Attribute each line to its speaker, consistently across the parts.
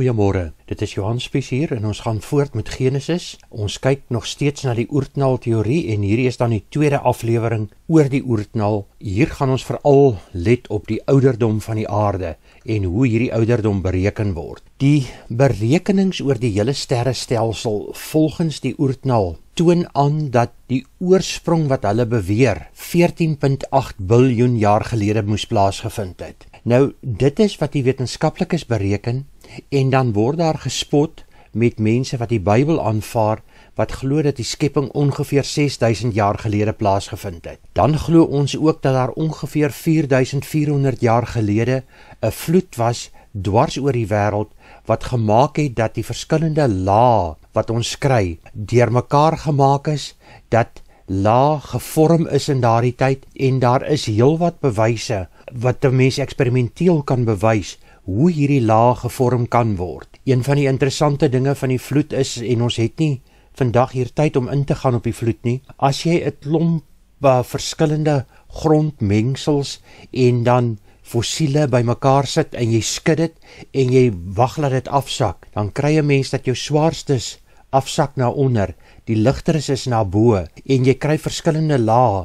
Speaker 1: Goeiemôre. Dit is Johan Spies hier en ons gaan voort met Genesis. Ons kyk nog steeds na die oortnal teorie en hierdie is dan die tweede aflewering oor die oortnal. Hier gaan ons veral let op die ouderdom van die aarde en hoe hierdie ouderdom bereken word. Die berekenings oor die hele sterrestelsel volgens die oortnal toon aan dat die oorsprong wat hulle beweer 14.8 biljoen jaar gelede moes plaasgevind het. Nou dit is wat die wetenskaplikes bereken en dan word daar gespot met mense wat die Bybel aanvaar wat glo dat die skepping ongeveer 6000 jaar gelede plaasgevind het. Dan glo ons ook dat daar ongeveer 4400 jaar gelede 'n vloed was dwars oor die wêreld wat gemaak het dat die verskillende lae wat ons kry deurmekaar gemaak is dat lae gevorm is in daardie tyd en daar is heelwat bewyse wat 'n mens eksperimenteel kan bewys hoe hierdie laag gevorm kan word. Een van die interessante dinge van die vloed is en ons het nie vandag hier tyd om in te gaan op die vloed nie. As jy 'n klomp uh, verskillende grondmengsels en dan fossiele bymekaar sit en jy skud dit en jy wag dat dit afsak, dan kry 'n mens dat jou swaarstes afsak na onder die ligter is is na bo en jy kry verskillende lae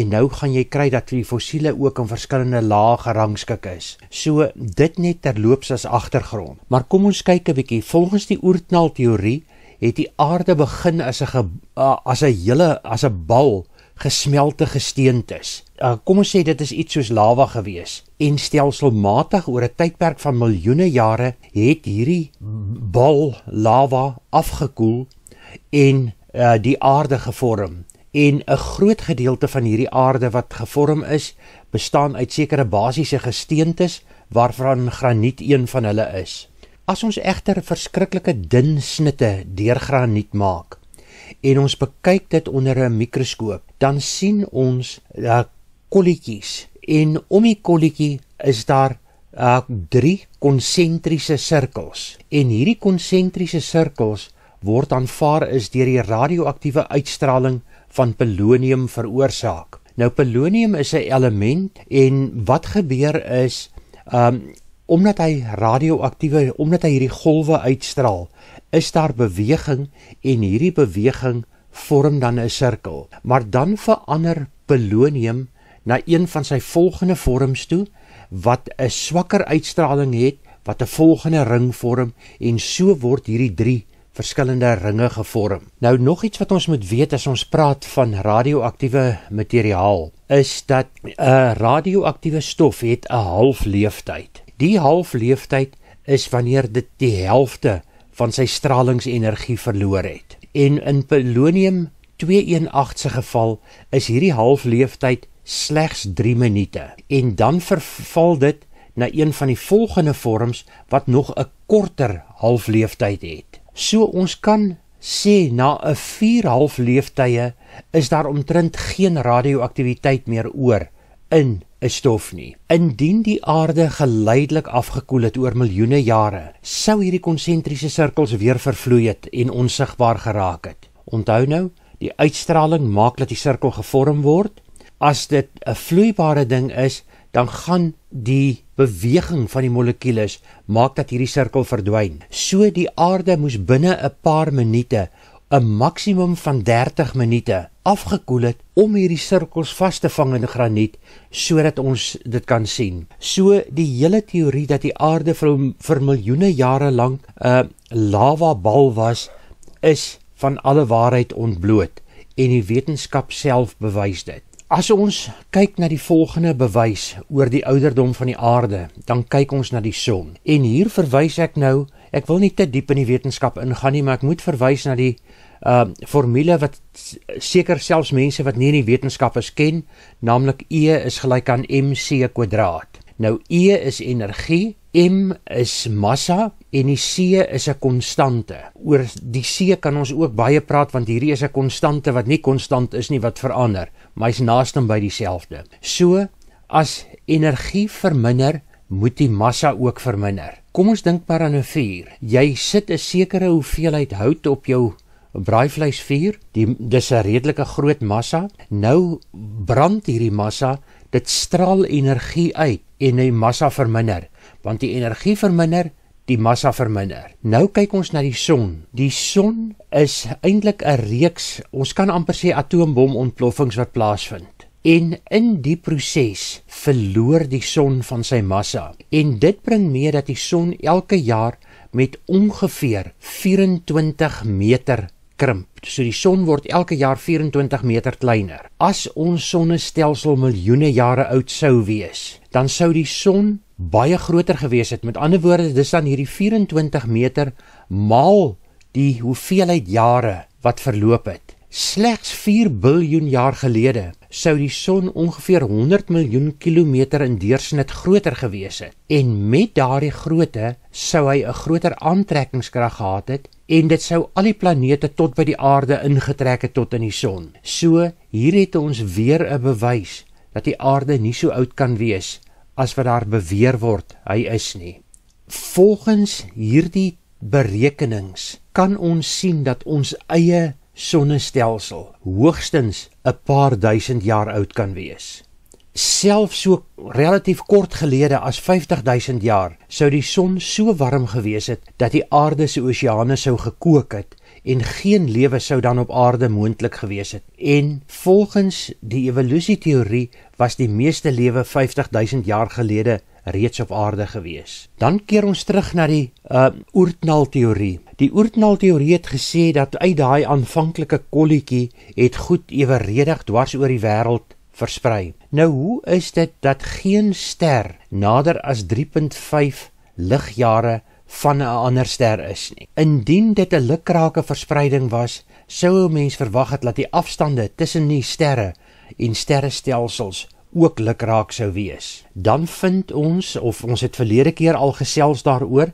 Speaker 1: en nou gaan jy kry dat die fossiele ook in verskillende lae gerangskik is. So dit net terloops as agtergrond. Maar kom ons kyk 'n bietjie volgens die oertnal teorie het die aarde begin as 'n eh, as 'n hele as 'n bal gesmelte gesteentes. Uh, eh, kom ons sê dit is iets soos lava gewees en stelselmatig oor 'n tydperk van miljoene jare het hierdie bal lava afgekoel en uh, die aarde gevorm en 'n groot gedeelte van hierdie aarde wat gevorm is, bestaan uit sekere basiese gesteentes waarvan graniet een van hulle is. As ons egter verskriklike dun snitte deur graniet maak en ons bekyk dit onder 'n mikroskoop, dan sien ons uh, kolletjies en om die kolletjie is daar uh, drie konsentriese sirkels en hierdie konsentriese sirkels word aanvaar is deur die radioaktiewe uitstraling van polonium veroorsaak. Nou polonium is 'n element en wat gebeur is um omdat hy radioaktiewe omdat hy hierdie golwe uitstraal, is daar beweging en hierdie beweging vorm dan 'n sirkel. Maar dan verander polonium na een van sy volgende vorms toe wat 'n swakker uitstraling het wat 'n volgende ring vorm en so word hierdie verskillende ringe gevorm. Nou nog iets wat ons moet weet as ons praat van radioaktiewe materiaal is dat 'n eh, radioaktiewe stof het 'n halfleeftyd. Die halfleeftyd is wanneer dit die helfte van sy stralingsenergie verloor het. En in polonium 218 se geval is hierdie halfleeftyd slegs 3 minute en dan verval dit na een van die volgende vorms wat nog 'n korter halfleeftyd het. So ons kan sê na 'n 4.5 leeftye is daar omtrent geen radioaktiwiteit meer oor in 'n stof nie. Indien die aarde geleidelik afgekoel het oor miljoene jare, sou hierdie konsentriese sirkels weer vervloei het en onsigbaar geraak het. Onthou nou, die uitstraling maak dat die sirkel gevorm word. As dit 'n vloeibare ding is, dan gaan die beweging van die molekules maak dat hierdie sirkel verdwyn. So die aarde moes binne 'n paar minute 'n maksimum van 30 minute afgekoel het om hierdie sirkels vas te vang in graniet sodat ons dit kan sien. So die hele teorie dat die aarde vir, vir miljoene jare lank 'n uh, lava bal was is van alle waarheid ontbloot en die wetenskap self bewys dit. As ons kyk na die volgende bewys oor die ouderdom van die aarde, dan kyk ons na die son. En hier verwys ek nou, ek wil nie te diep in die wetenskap ingaan nie, maar ek moet verwys na die uh formule wat seker selfs mense wat nie in die wetenskap is ken, naamlik E is gelyk aan mc kwadraat. Nou E is energie, m is massa en die see is 'n konstante. Oor die see kan ons ook baie praat want hierdie is 'n konstante wat nie konstant is nie wat verander, maar hy's naaste by dieselfde. So as energie verminder, moet die massa ook verminder. Kom ons dink maar aan 'n vuur. Jy sit 'n sekere hoeveelheid hout op jou braaivleisvuur. Die dis 'n redelike groot massa. Nou brand hierdie massa, dit straal energie uit en hy massa verminder. Want die energie verminder, die massa verminder. Nou kyk ons na die son. Die son is eintlik 'n reeks, ons kan amper sê atoombomontploffings wat plaasvind. En in die proses verloor die son van sy massa. En dit bring mee dat die son elke jaar met ongeveer 24 meter krimp. So die son word elke jaar 24 meter kleiner. As ons sonnestelsel miljoene jare oud sou wees, dan sou die son baie groter gewees het. Met ander woorde, dis dan hierdie 24 meter maal die hoeveelheid jare wat verloop het. Slegs 4 miljard jaar gelede sou die son ongeveer 100 miljoen kilometer in deursnit groter gewees het. En met daardie grootte sou hy 'n groter aantrekkingskrag gehad het en dit sou al die planete tot by die aarde ingetrek het tot in die son. So, hier het ons weer 'n bewys dat die aarde nie so oud kan wees as wat daar beweer word hy is nie. Volgens hierdie berekenings kan ons sien dat ons eie sonnestelsel hoogstens 'n paar duisend jaar oud kan wees. Selfs so relatief kort gelede as 50000 jaar sou die son so warm gewees het dat die aarde se oseane sou gekook het en geen lewe sou dan op aarde moontlik gewees het. En volgens die evolusieteorie was die meeste lewe 50000 jaar gelede reeds op aarde gewees. Dan keer ons terug na die uh oortnalteorie. Die oortnalteorie het gesê dat uit daai aanvanklike kolletjie het goed eweredig dwars oor die wêreld versprei. Nou hoe is dit dat geen ster nader as 3.5 ligjare van 'n ander ster is nie. Indien dit 'n lukrake verspreiding was, sou 'n mens verwag het dat die afstande tussen die sterre en sterrestelsels ook lukraak sou wees. Dan vind ons of ons het verlede keer al gesels daaroor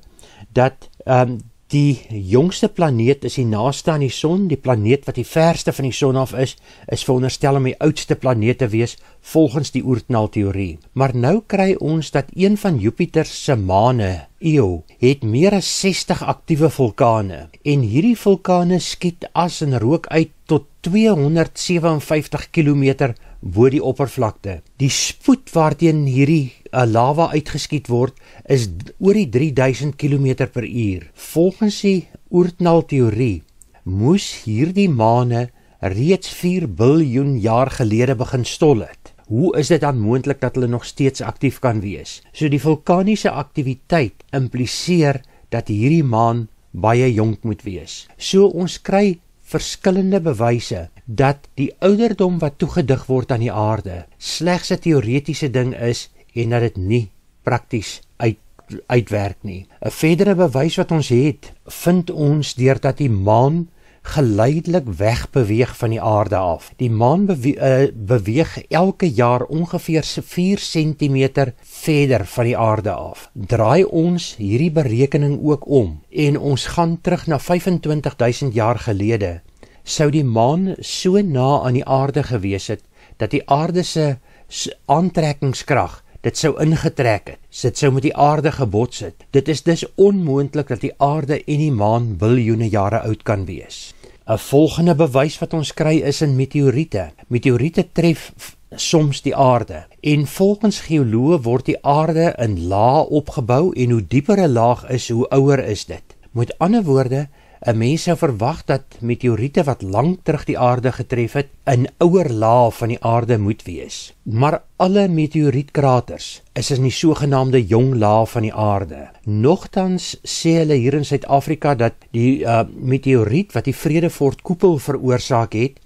Speaker 1: dat ehm um, Die jongste planeet is die naaste aan die son, die planeet wat die verste van die son af is, is veronderstel om die oudste planeet te wees volgens die oerknalteorie. Maar nou kry ons dat een van Jupiter se maane, Io, het meer as 60 aktiewe vulkane en hierdie vulkane skiet as en rook uit tot 257 km bo die oppervlakte. Die spoed waarteen hierdie eh, lava uitgeskiet word is oor die 3000 km per uur. Volgens die oortnalteorie moes hierdie maane reeds 4 biljoen jaar gelede begin stol het. Hoe is dit dan moontlik dat hulle nog steeds aktief kan wees? So die vulkaniese aktiwiteit impliseer dat hierdie maan baie jonk moet wees. So ons kry verskillende bewyse dat die ouderdom wat toegedig word aan die aarde slegs 'n teoretiese ding is en dat dit nie prakties uit uitwerk nie. 'n Verdere bewys wat ons het, vind ons deurdat die maan geleidelik wegbeweeg van die aarde af. Die maan bewe eh, beweeg elke jaar ongeveer 4 cm verder van die aarde af. Draai ons hierdie berekening ook om en ons gaan terug na 25000 jaar gelede sou die maan so na aan die aarde gewees het dat die aarde se aantrekkingskrag dit sou ingetrek het. Dit sou met die aarde gebots het. Dit is dus onmoontlik dat die aarde en die maan biljoene jare oud kan wees. 'n Volgende bewys wat ons kry is in meteoïte. Meteoïte tref soms die aarde en volgens geoloë word die aarde in lae opgebou en hoe dieper 'n laag is, hoe ouer is dit. Met ander woorde, 'n Mens sou verwag dat meteoïte wat lank terug die aarde getref het, in ouer lae van die aarde moet wees. Maar alle meteoïetkraters is in die sogenaamde jong lae van die aarde. Nogtans sê hulle hier in Suid-Afrika dat die uh, meteoïet wat die Vredefort koepel veroorsaak het,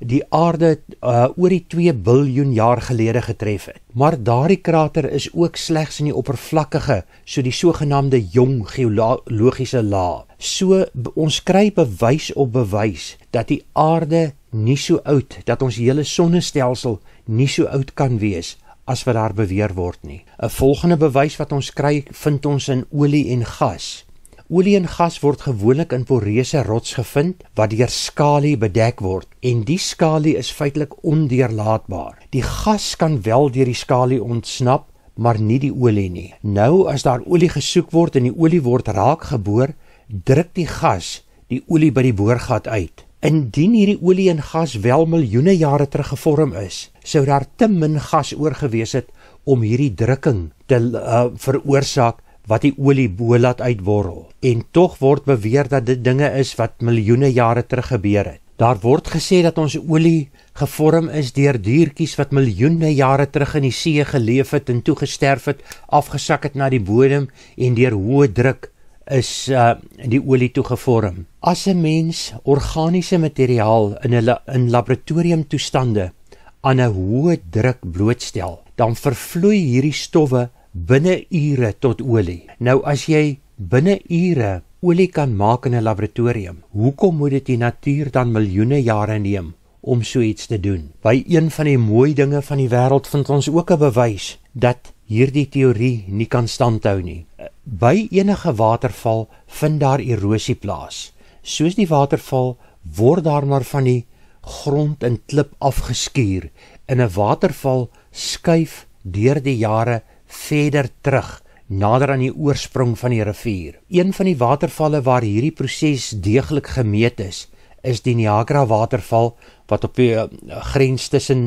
Speaker 1: die aarde uh, oor die 2 biljoen jaar gelede getref het. Maar daardie krater is ook slegs in die oppervlakkige, so die sogenaamde jong geologiese laag. So ons kry bewys op bewys dat die aarde nie so oud dat ons hele sonnestelsel nie so oud kan wees as wat daar beweer word nie. 'n Volgende bewys wat ons kry, vind ons in olie en gas. Olie en gas word gewoonlik in poreuse rots gevind wat deur skalie bedek word en die skalie is feitelik ondeurlaatbaar. Die gas kan wel deur die skalie ontsnap maar nie die olie nie. Nou as daar olie gesoek word en die olie word raak geboor, druk die gas die olie by die boorgat uit. Indien hierdie olie en gas wel miljoene jare terug gevorm is, sou daar te min gas oorgewees het om hierdie drukking te uh, veroorsaak wat die olie bo laat uitborrel. En tog word beweer dat dit dinge is wat miljoene jare terug gebeur het. Daar word gesê dat ons olie gevorm is deur diertjies wat miljoene jare terug in die see geleef het en toe gesterf het, afgesak het na die bodem en deur hoë druk is uh, die olie toe gevorm. As 'n mens organiese materiaal in 'n in laboratoriumtoestande aan 'n hoë druk blootstel, dan vervloei hierdie stowwe binne ure tot olie. Nou as jy binne ure olie kan maak in 'n laboratorium, hoekom moet dit die natuur dan miljoene jare neem om so iets te doen? By een van die mooi dinge van die wêreld vind ons ook 'n bewys dat hierdie teorie nie kan standhou nie. By enige waterval vind daar erosie plaas. Soos die waterval word daar maar van die grond en klip afgeskuur. In 'n waterval skuif deur die jare verder terug nader aan die oorsprong van die rivier. Een van die watervalle waar hierdie proses deeglik gemeet is, is die Niagara waterval wat op die eh, grens tussen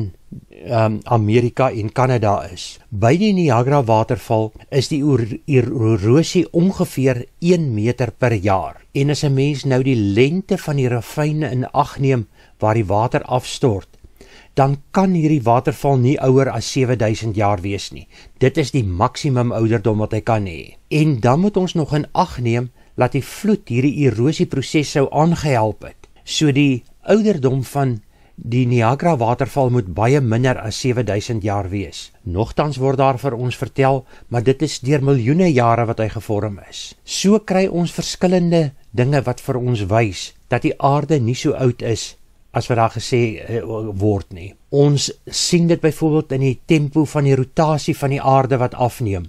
Speaker 1: um, Amerika en Kanada is. By die Niagara waterval is die erosie ongeveer 1 meter per jaar. En as 'n mens nou die lengte van die ravyne in ag neem waar die water afstort, dan kan hierdie waterval nie ouer as 7000 jaar wees nie. Dit is die maksimum ouderdom wat hy kan hê. En dan moet ons nog in ag neem dat die vloed hierdie erosieproses sou aangehelp het. So die ouderdom van die Niagara waterval moet baie minder as 7000 jaar wees. Nogtans word daar vir ons vertel, maar dit is deur miljoene jare wat hy gevorm is. So kry ons verskillende dinge wat vir ons wys dat die aarde nie so oud is as wat daar gesê eh, word nie. Ons sien dit byvoorbeeld in die tempo van die rotasie van die aarde wat afneem.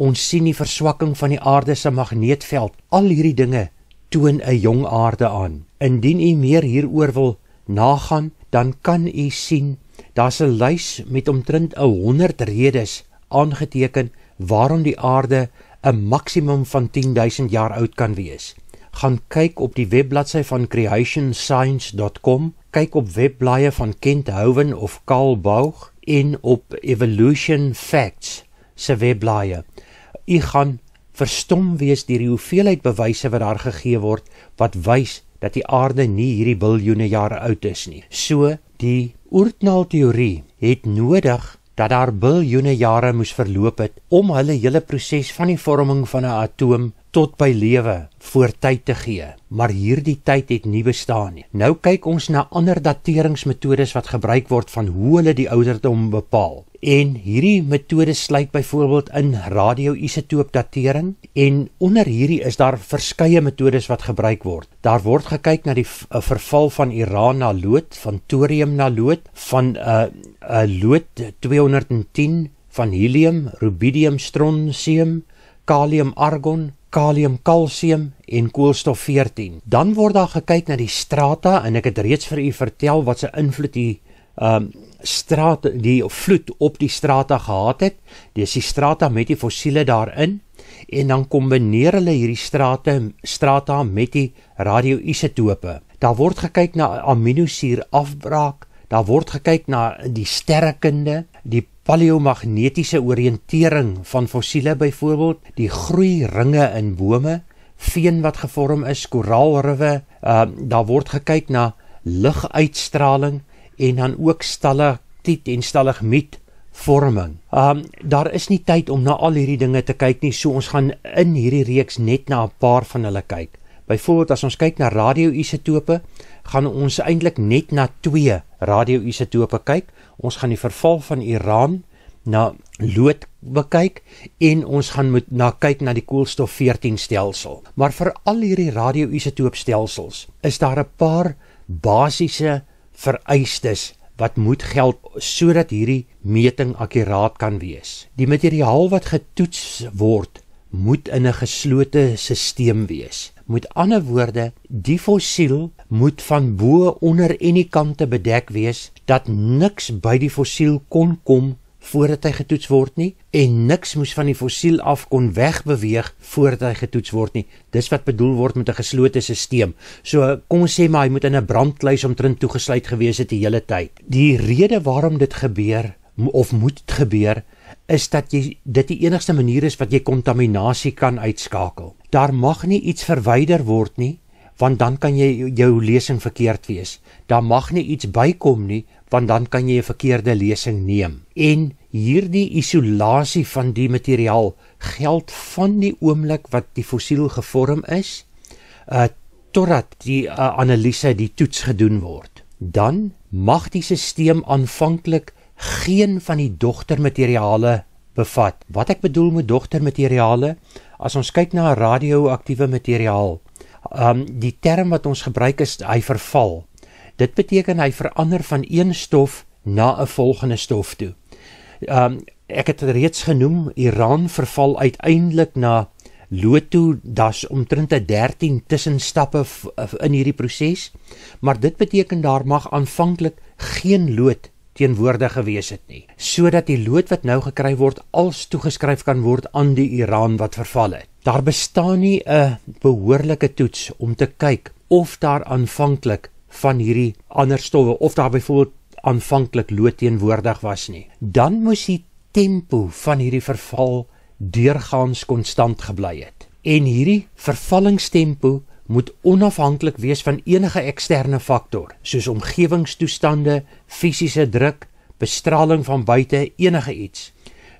Speaker 1: Ons sien die verswakking van die aarde se magneetveld. Al hierdie dinge toon 'n jong aarde aan. Indien u meer hieroor wil nagaan, dan kan u sien daar's 'n lys met omtrent 100 redes aangeteken waarom die aarde 'n maksimum van 10000 jaar oud kan wees gaan kyk op die webbladsy van creationscience.com, kyk op webblaaie van Kent Houwen of Karl Baugh en op Evolution Facts se webblaaie. U gaan verstom wees deur die hoeveelheid bewyse wat daar gegee word wat wys dat die aarde nie hierdie biljoene jare oud is nie. So die oerknalteorie het nodig dat daar biljoene jare moes verloop het om hulle hele proses van die vorming van 'n atoom tot by lewe voor tyd te gee, maar hierdie tyd het nie bestaan nie. Nou kyk ons na ander dateringsmetodes wat gebruik word van hoe hulle die ouderdom bepaal. En hierdie metodes sluit byvoorbeeld in radio-isotoopdatering en onder hierdie is daar verskeie metodes wat gebruik word. Daar word gekyk na die eh, verval van uran na lood, van thorium na lood, van 'n uh, eh, 'n uh, eh, lood 210 van helium, rubidium, strontium, kalium, argon, kalium, kalsium en koolstof 14. Dan word daar gekyk na die strata en ek het reeds vir u vertel wat se invloed die ehm um, strate die vloed op die strata gehad het. Dis die strata met die fossiele daarin en dan kombineer hulle hierdie strate strata met die radioisotope. Daar word gekyk na aminosuur afbraak, daar word gekyk na die sterrekunde, die paleomagnetiese oriëntering van fossiele byvoorbeeld die groei ringe in bome veen wat gevorm is koraalrywe uh, daar word gekyk na liguitstraling en dan ook stalaktiet en stalagmiet vorming. Ehm um, daar is nie tyd om na al hierdie dinge te kyk nie, so ons gaan in hierdie reeks net na 'n paar van hulle kyk. Byvoorbeeld as ons kyk na radioisotope, gaan ons eintlik net na twee radioisotope kyk. Ons gaan die verval van uran na lood bekyk en ons gaan moet na kyk na die koolstof 14 stelsel. Maar vir al hierdie radioisotoopstelsels is daar 'n paar basiese vereistes wat moet geld sodat hierdie meting akkuraat kan wees. Die materiaal wat getoets word moet in 'n geslote stelsel wees. Met ander woorde, die fossiel moet van bo onder en die kante bedek wees dat niks by die fossiel kon kom voordat hy getoets word nie en niks moes van die fossiel af kon wegbeweeg voordat hy getoets word nie. Dis wat bedoel word met 'n geslote stelsel. So kom ons sê maar hy moet in 'n brandkluis omtrent toegesluit gewees het die hele tyd. Die rede waarom dit gebeur of moet gebeur is dat jy dit die enigste manier is wat jy kontaminasie kan uitskakel. Daar mag nie iets verwyder word nie, want dan kan jy jou lesing verkeerd wees. Daar mag nie iets bykom nie, want dan kan jy 'n verkeerde lesing neem. En hierdie isolasie van die materiaal geld van die oomblik wat die fossiel gevorm is, uh totdat die uh, analise die toets gedoen word. Dan mag die stelsel aanvanklik geen van die dogtermateriale bevat. Wat ek bedoel met dogtermateriale, as ons kyk na radioaktiewe materiaal, um die term wat ons gebruik is hy verval. Dit beteken hy verander van een stof na 'n volgende stof toe. Um ek het dit reeds genoem, Iran verval uiteindelik na Lotu das omtrent 'n 13 tussenstappe in hierdie proses, maar dit beteken daar mag aanvanklik geen lood teenwoordig gewees het nie, sodat die lood wat nou gekry word als toegeskryf kan word aan die Iran wat verval het. Daar bestaan nie 'n behoorlike toets om te kyk of daar aanvanklik van hierdie ander stowwe of daar byvoorbeeld aanvanklik lood teenwoordig was nie. Dan moes die tempo van hierdie verval deurgaans konstant gebly het. En hierdie vervallingstempo moet onafhanklik wees van enige eksterne faktor soos omgewingstoestande, fisiese druk, bestraling van buite, enige iets.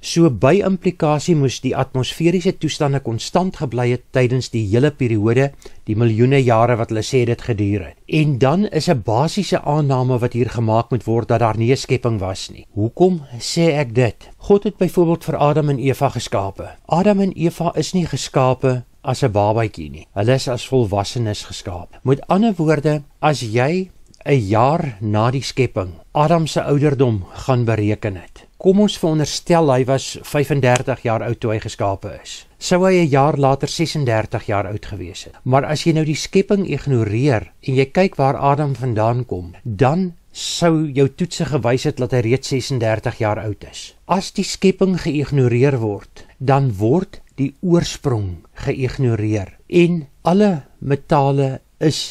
Speaker 1: So by implikasie moes die atmosferiese toestande konstant gebly het tydens die hele periode, die miljoene jare wat hulle sê dit geduur het. En dan is 'n basiese aanname wat hier gemaak moet word dat daar nie 'n skepping was nie. Hoekom sê ek dit? God het byvoorbeeld vir Adam en Eva geskape. Adam en Eva is nie geskape as 'n babatjie nie. Hulle is as volwassenes geskaap. Met ander woorde, as jy 'n jaar na die skepping Adam se ouderdom gaan bereken het. Kom ons veronderstel hy was 35 jaar oud toe hy geskape is. Sou hy 'n jaar later 36 jaar oud gewees het. Maar as jy nou die skepping ignoreer en jy kyk waar Adam vandaan kom, dan sou jou toetse gewys het dat hy reeds 36 jaar oud is. As die skepping geïgnoreer word, dan word die oorsprong geïgnoreer en alle metale is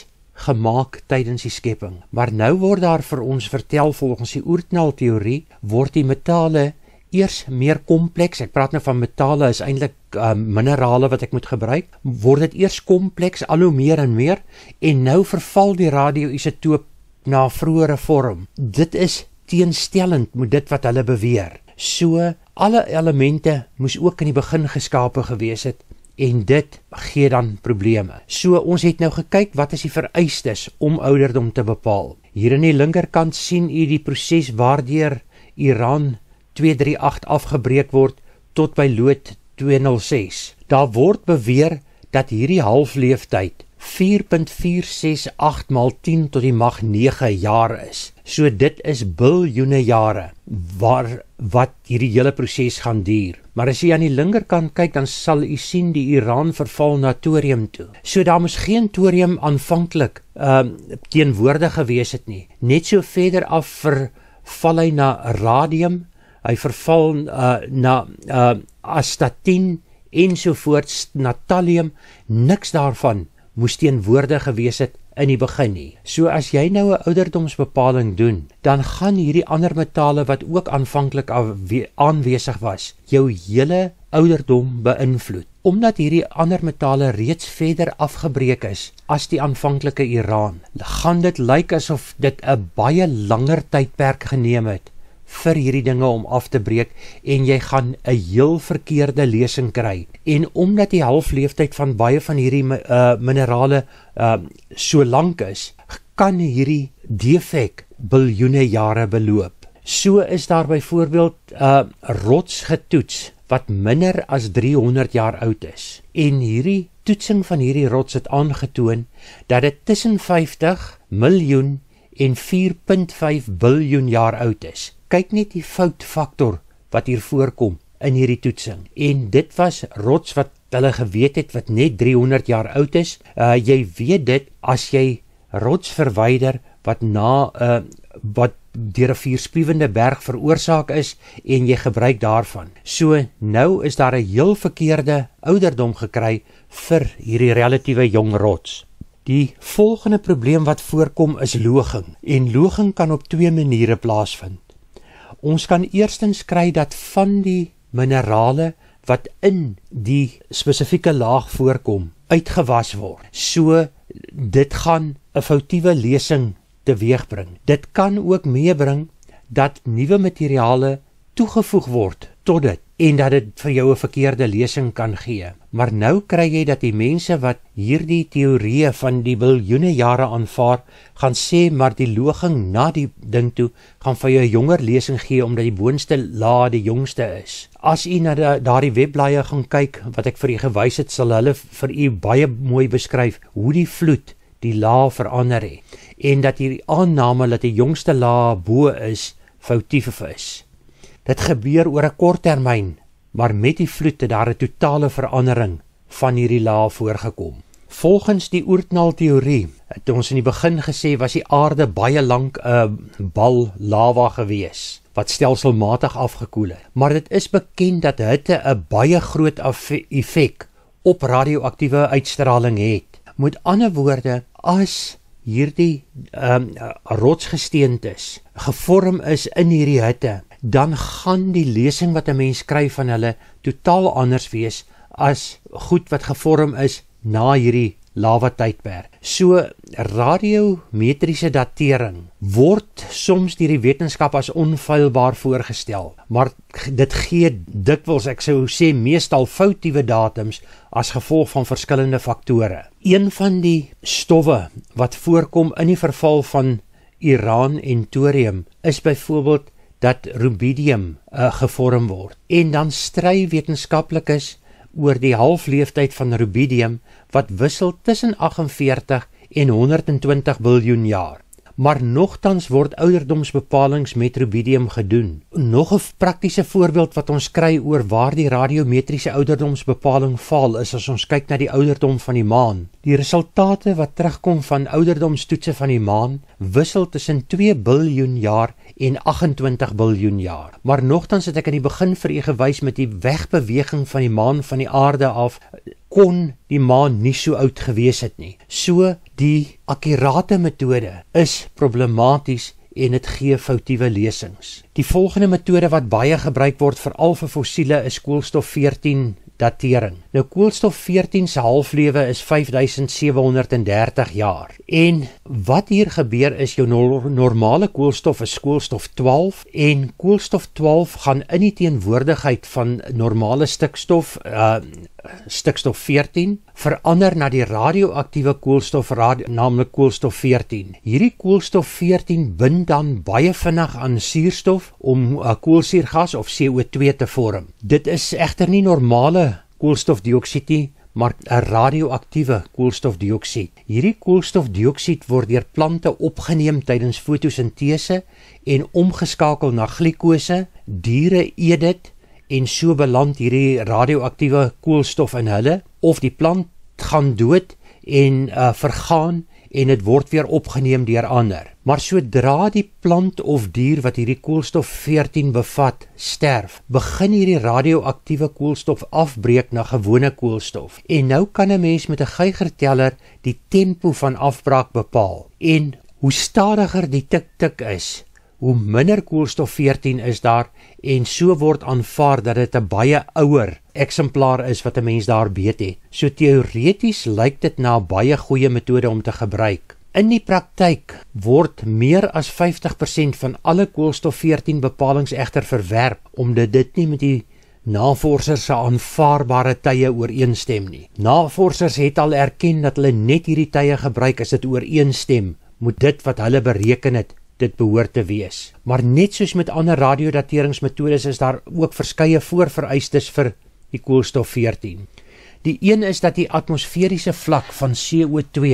Speaker 1: gemaak tydens die skepping. Maar nou word daar vir ons vertel volgens die oerknalteorie word die metale eers meer kompleks. Ek praat nou van metale is eintlik uh, ehm, minerale wat ek moet gebruik. Word dit eers kompleks al hoe meer en meer en nou verval die radioisotoop na vroeëre vorm. Dit is teenstellend met dit wat hulle beweer. So alle elemente moes ook in die begin geskape gewees het en dit gee dan probleme. So ons het nou gekyk wat is die vereistes om ouderdom te bepaal. Hier aan die linkerkant sien u die proses waardeur Iran 238 afgebreek word tot by Lot 206. Daar word beweer dat hierdie halfleeftyd 4.468 maal 10 tot die mag 9 jaar is. So dit is biljoene jare waar wat hierdie hele proses gaan duur. Maar as jy aan die linkerkant kyk, dan sal u sien die Iran verval na thorium toe. So daar moes geen thorium aanvanklik ehm um, teenwoordig gewees het nie. Net so verder af verval hy na radium, hy verval uh, na uh, eh, astatin en so voort, natalium, niks daarvan moes teenwoorde gewees het in die begin nie. So as jy nou 'n ouderdomsbepaling doen, dan gaan hierdie ander metale wat ook aanvanklik aanwesig was, jou hele ouderdom beïnvloed. Omdat hierdie ander metale reeds verder afgebreek is as die aanvanklike uraan, gaan dit lyk asof dit 'n baie langer tydperk geneem het vir hierdie dinge om af te breek en jy gaan 'n heel verkeerde lesing kry. En omdat die halfleeftyd van baie van hierdie uh, minerale uh, so lank is, kan hierdie defek biljoene jare beloop. So is daar byvoorbeeld 'n uh, eh, rots getoets wat minder as 300 jaar oud is. En hierdie toetsing van hierdie rots het aangetoon dat dit tussen 50 miljoen en 4.5 biljoen jaar oud is kyk net die foutfaktor wat hier voorkom in hierdie toetsing en dit was rots wat hulle geweet het wat net 300 jaar oud is uh, jy weet dit as jy rots verwyder wat na 'n uh, eh, wat deur 'n vuurspuwende berg veroorsaak is en jy gebruik daarvan. So nou is daar 'n heel verkeerde ouderdom gekry vir hierdie relatiewe jong rots. Die volgende probleem wat voorkom is loging en loging kan op twee maniere plaasvind. Ons kan eerstens kry dat van die minerale wat in die spesifieke laag voorkom uitgewas word. So dit gaan 'n foutiewe lesing teweegbring. Dit kan ook meebring dat nuwe materiale toegevoeg word tot dit en dat dit vir jou 'n verkeerde lesing kan gee. Maar nou kry jy dat die mense wat hierdie teorieë van die biljoene jare aanvaar, gaan sê maar die loging na die ding toe gaan vir jou 'n jonger lesing gee omdat die boonste laag die jongste is. As u na daardie webblaaie gaan kyk wat ek vir u gewys het, sal hulle vir u baie mooi beskryf hoe die vloed die laag verander het en dat hierdie aanname dat die jongste laag bo is foutief is. Dit gebeur oor 'n kort termyn Maar met die vloed het daar 'n totale verandering van hierdie laaf voorgekom. Volgens die oortnaalteorie het ons in die begin gesê was die aarde baie lank 'n bal lava gewees wat stelselmatig afgekoel het. Maar dit is bekend dat hitte 'n baie groot effek op radioaktiewe uitstraling het. Met ander woorde, as hierdie ehm um, rotsgesteentes gevorm is in hierdie hitte, dan gaan die lesing wat 'n mens kry van hulle totaal anders wees as goed wat gevorm is na hierdie lava tydperk. So radiometriese datering word soms deur die wetenskap as onfeilbaar voorgestel, maar dit gee dikwels, ek sou sê meestal foutiewe datums as gevolg van verskillende faktore. Een van die stowwe wat voorkom in die verval van Iran en thorium is byvoorbeeld dat rubidium uh, gevorm word. En dan stry wetenskaplikes oor die halfleeftyd van rubidium wat wissel tussen 48 en 120 miljard jaar maar nogtans word ouderdomsbepalinge met rubidium gedoen. Nog 'n praktiese voorbeeld wat ons kry oor waar die radiometriese ouderdomsbepaling faal is as ons kyk na die ouderdom van die maan. Die resultate wat terugkom van ouderdomstoetse van die maan wissel tussen 2 biljoen jaar en 28 biljoen jaar. Maar nogtans het ek aan die begin vir u gewys met die wegbeweging van die maan van die aarde af kon die maan nie so oud gewees het nie. So die akkurate metode is problematies en dit gee foutiewe lesings. Die volgende metode wat baie gebruik word veral vir fossiele is koolstof 14 datering. Nou koolstof 14 se halflewe is 5730 jaar. En wat hier gebeur is jou normale koolstof is koolstof 12 en koolstof 12 gaan in die teenwoordigheid van normale stikstof uh stikstof 14 verander na die radioaktiewe koolstof radio, naamlik koolstof 14. Hierdie koolstof 14 bind dan baie vinnig aan suurstof om uh, koolsuurgas of CO2 te vorm. Dit is egter nie normale koolstofdioksied nie maar 'n radioaktiewe koolstofdioksied. Hierdie koolstofdioksied word deur plante opgeneem tydens fotosintese en omgeskakel na glikose. Diere eet dit en so beland hierdie radioaktiewe koolstof in hulle of die plant gaan dood en uh, vergaan en dit word weer opgeneem deur ander. Maar sodra die plant of dier wat hierdie koolstof 14 bevat sterf, begin hierdie radioaktiewe koolstof afbreek na gewone koolstof. En nou kan 'n mens met 'n geigerteller die tempo van afbraak bepaal. En hoe stadiger die tik tik is, hoe minder koolstof 14 is daar en so word aanvaar dat dit 'n baie ouer eksemplaar is wat 'n mens daar beet het. So teoreties lyk dit na 'n baie goeie metode om te gebruik. In die praktyk word meer as 50% van alle koolstof 14 bepalinge egter verwerp omdat dit nie met die navorsers se aanvaarbare tye ooreenstem nie. Navorsers het al erken dat hulle net hierdie tye gebruik as dit ooreenstem met dit wat hulle bereken het dit behoort te wees. Maar net soos met ander radiodateringsmetodes is daar ook verskeie voorvereistes vir die koolstof 14. Die een is dat die atmosferiese vlak van CO2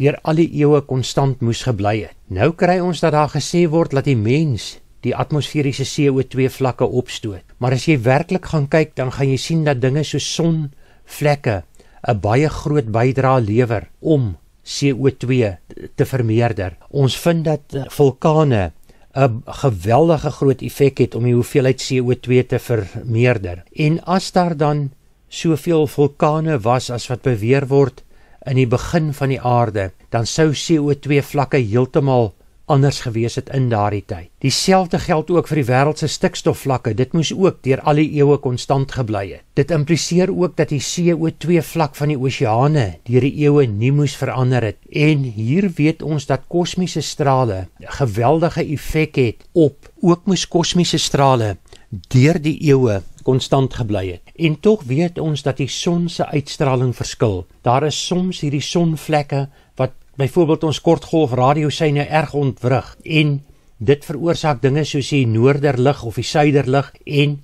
Speaker 1: deur al die eeue konstant moes gebly het. Nou kry ons dat daar gesê word dat die mens die atmosferiese CO2 vlakke opstoot. Maar as jy werklik gaan kyk, dan gaan jy sien dat dinge soos sonvlekke 'n baie groot bydrae lewer om CO2 te vermeerder. Ons vind dat eh, vulkane 'n eh, geweldige groot effek het om die hoeveelheid CO2 te vermeerder. En as daar dan soveel vulkane was as wat beweer word in die begin van die aarde, dan sou CO2 vlakke heeltemal anders gewees het in daardie tyd. Dieselfde geld ook vir die wêreld se stikstofvlakke. Dit moes ook deur al die eeue konstant gebly het. Dit impliseer ook dat die CO2 vlak van die oseane deur die eeue nie moes verander het en hier weet ons dat kosmiese strale 'n geweldige effek het op ook moes kosmiese strale deur die eeue konstant gebly het. En tog weet ons dat die son se uitstraling verskil. Daar is soms hierdie sonvlekke wat Byvoorbeeld ons kortgolf radiosyne erg ontwrig en dit veroorsaak dinge soos die noorderlig of die suiderlig en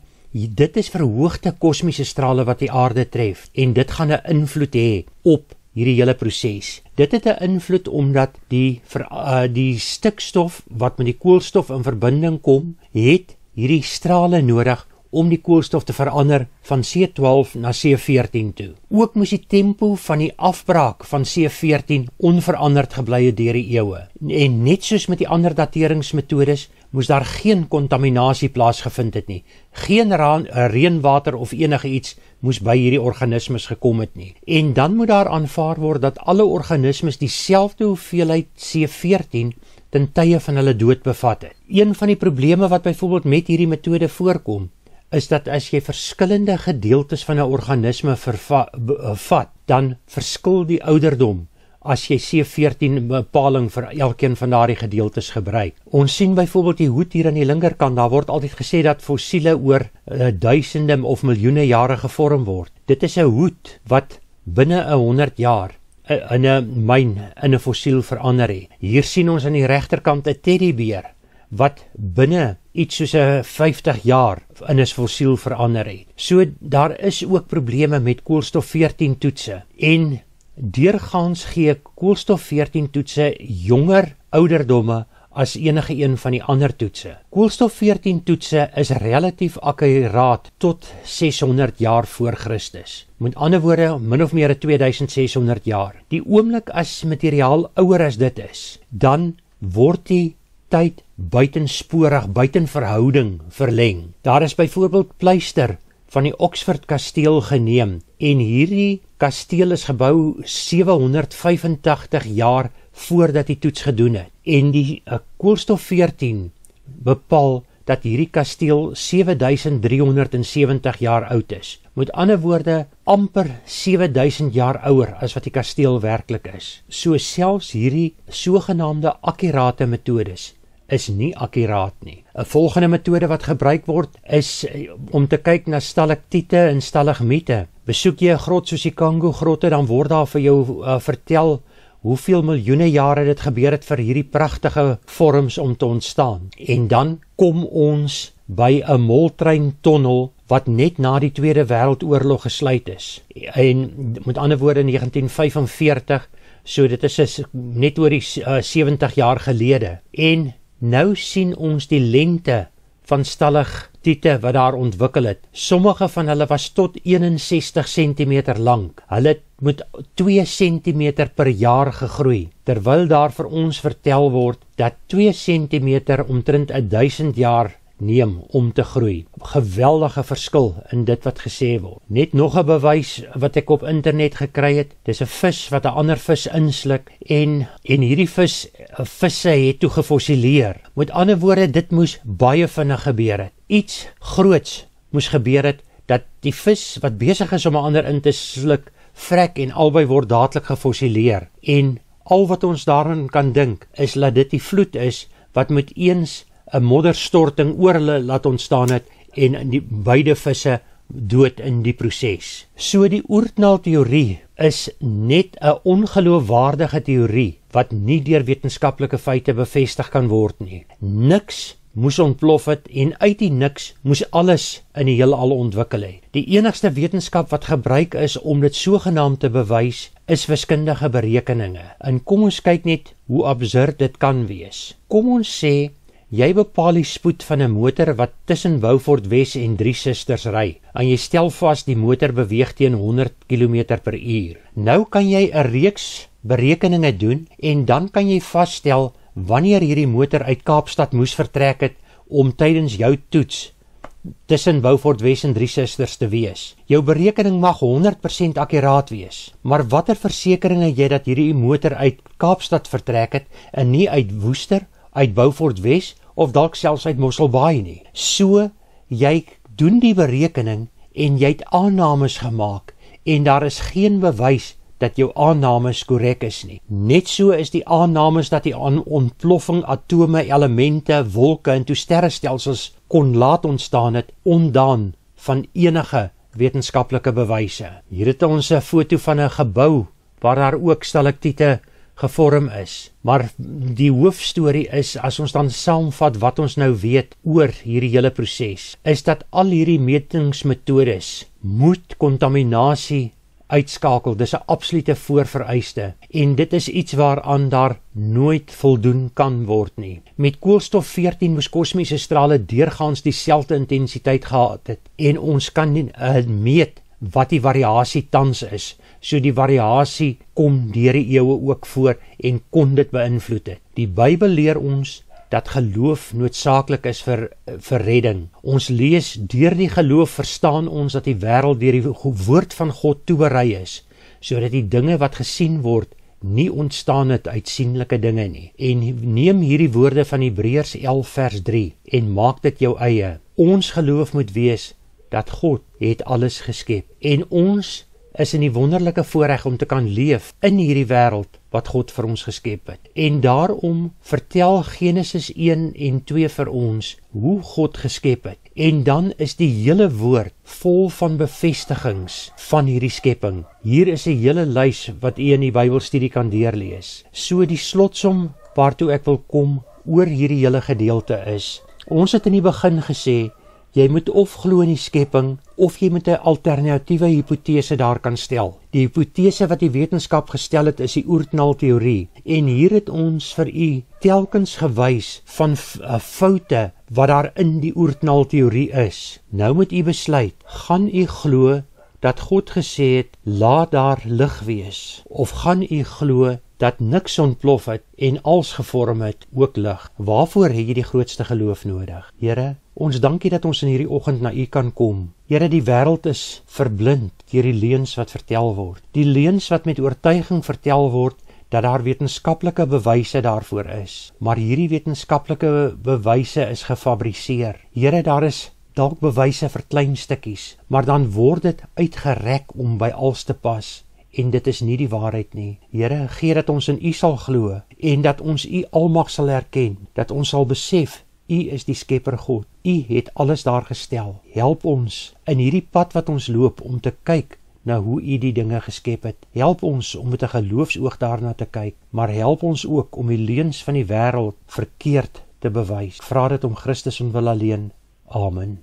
Speaker 1: dit is verhoogde kosmiese strale wat die aarde tref en dit gaan 'n invloed hê op hierdie hele proses. Dit het 'n invloed omdat die ver, uh, die stikstof wat met die koolstof in verbinding kom, het hierdie strale nodig om die koolstof te verander van C12 na C14 toe. Ook moes die tempo van die afbraak van C14 onveranderd gebly het deur die eeue. En net soos met die ander dateringsmetodes, moes daar geen kontaminasie plaasgevind het nie. Geen reënwater of enige iets moes by hierdie organismes gekom het nie. En dan moet daar aanvaar word dat alle organismes dieselfde hoeveelheid C14 ten tye van hulle dood bevat het. Een van die probleme wat byvoorbeeld met hierdie metode voorkom, is dat as jy verskillende gedeeltes van 'n organisme vervat, eh, dan verskil die ouderdom as jy C14 bepaling vir elkeen van daardie gedeeltes gebruik. Ons sien byvoorbeeld die hoed hier aan die linkerkant, daar word altyd gesê dat fossiele oor uh, duisende of miljoene jare gevorm word. Dit is 'n hoed wat binne 'n 100 jaar eh, in 'n myn in 'n fossiel verander het. Hier sien ons aan die regterkant 'n teddybeer wat binne iets soos 'n 50 jaar in 'n fossiel verander het. So daar is ook probleme met koolstof 14 toetse en deurgaans gee koolstof 14 toetse jonger ouderdomme as enige een van die ander toetse. Koolstof 14 toetse is relatief akkuraat tot 600 jaar voor Christus. Met ander woorde, min of meer 2600 jaar. Die oomblik as materiaal ouer as dit is, dan word die tyd buitensporig buitenverhouding verleng. Daar is byvoorbeeld pleister van die Oxford Kasteel geneem en hierdie kasteel is gebou 785 jaar voordat die toets gedoen het. En die eh, koolstof 14 bepaal dat hierdie kasteel 7370 jaar oud is. Met ander woorde, amper 7000 jaar ouer as wat die kasteel werklik is. So selfs hierdie sogenaamde akkurate metodes is nie akkuraat nie. 'n Volgende metode wat gebruik word is eh, om te kyk na stalaktiete en stalagmiete. Besoek jy 'n grot soos die Kango grotte, dan word daar vir jou uh, vertel hoeveel miljoene jare dit gebeur het vir hierdie pragtige vorms om te ontstaan. En dan kom ons by 'n moltrein tonnel wat net na die Tweede Wêreldoorlog gesluit is. En met ander woorde in 1945, so dit is net oor die uh, eh, 70 jaar gelede. En Nou sien ons die lente van stallig tiete wat daar ontwikkel het. Sommige van hulle was tot 61 cm lank. Hulle moet 2 cm per jaar gegroei, terwyl daar vir ons vertel word dat 2 cm omtrent 1000 jaar neem om te groei. Geweldige verskil in dit wat gesê word. Net nog 'n bewys wat ek op internet gekry het. Dis 'n vis wat 'n ander vis insluk en en hierdie vis visse het toe gefossileer. Met ander woorde, dit moes baie vinnig gebeur het. Iets groots moes gebeur het dat die vis wat besig is om 'n ander in te sluk, vrek en albei word dadelik gefossileer. En al wat ons daarin kan dink is dat dit die vloed is wat met eens 'n modderstorting oor hulle laat ontstaan het en die beide visse dood in die proses. So die oortnaalteorie is net 'n ongeloofwaardige teorie wat nie deur wetenskaplike feite bevestig kan word nie. Niks moes ontplof het en uit die niks moes alles in die heelal ontwikkel het. Die enigste wetenskap wat gebruik is om dit sogenaamd te bewys, is wiskundige berekeninge. En kom ons kyk net hoe absurd dit kan wees. Kom ons sê Jy bepaal die spoed van 'n motor wat tussen Beaufort Wes en Drie Susters ry. En jy stel vas die motor beweeg teen 100 km/h. Nou kan jy 'n reeks berekeninge doen en dan kan jy vasstel wanneer hierdie motor uit Kaapstad moes vertrek het om tydens jou toets tussen Beaufort Wes en Drie Susters te wees. Jou berekening mag 100% akkuraat wees, maar watter versekeringe jy dat hierdie motor uit Kaapstad vertrek het en nie uit Woester uit Beaufort Wes of dalk selfs uit Mosselbaai nie. So jy doen die berekening en jy het aannames gemaak en daar is geen bewys dat jou aannames korrek is nie. Net so is die aannames dat die ontploffing atome, elemente, wolke en toe sterrestelsels kon laat ontstaan het ondan van enige wetenskaplike bewyse. Hier het ons 'n foto van 'n gebou waar daar ook stalaktiete gevorm is. Maar die hoofstorie is as ons dan saamvat wat ons nou weet oor hierdie hele proses, is dat al hierdie metingsmetodes moet kontaminasie uitskakel. Dis 'n absolute voorvereiste en dit is iets waaraan daar nooit voldoen kan word nie. Met koolstof 14 moes kosmiese strale deurgaans dieselfde intensiteit gehad het en ons kan nie uh, meet wat die variasie tans is So die variasie kom deur die eeue ook voor en kon dit beïnvloed het. Die Bybel leer ons dat geloof noodsaaklik is vir vir redding. Ons lees deur die geloof verstaan ons dat die wêreld deur die woord van God toeberei is, sodat die dinge wat gesien word nie ontstaan het uit sienlike dinge nie. En neem hierdie woorde van Hebreërs 11 vers 3 en maak dit jou eie. Ons geloof moet wees dat God het alles geskep en ons is in die wonderlike voorreg om te kan leef in hierdie wêreld wat God vir ons geskep het. En daarom vertel Genesis 1 en 2 vir ons hoe God geskep het. En dan is die hele woord vol van bevestigings van hierdie skepping. Hier is 'n hele lys wat u in die Bybelstudie kan deurlees. So die slotsom waartoe ek wil kom oor hierdie hele gedeelte is ons het in die begin gesê Jy moet of glo in die skepping of jy moet 'n alternatiewe hipotese daar kan stel. Die hipotese wat die wetenskap gestel het is die oerknalteorie en hier het ons vir u telkens gewys van eh, foute wat daar in die oerknalteorie is. Nou moet u besluit, gaan u glo dat God gesê het laat daar lig wees of gaan u glo dat niks ontplof het en alles gevorm het ook lig? Waarvoor het jy die grootste geloof nodig? Here Ons dankie dat ons in hierdie oggend na U kan kom. Here, die wêreld is verblind deur die leuns wat vertel word. Die leuns wat met oortuiging vertel word dat daar wetenskaplike bewyse daarvoor is, maar hierdie wetenskaplike bewyse is gefabriseer. Here, daar is dalk bewyse vir klein stukkies, maar dan word dit uitgereg om by alles te pas en dit is nie die waarheid nie. Here, gee dat ons in U sal glo en dat ons U almag sal erken, dat ons sal besef U is die Skepper God. U het alles daar gestel. Help ons in hierdie pad wat ons loop om te kyk na hoe U die dinge geskep het. Help ons om met 'n geloofsoog daarna te kyk, maar help ons ook om die leuns van die wêreld verkeerd te bewys. Vra dit om Christus en wil alleen. Amen.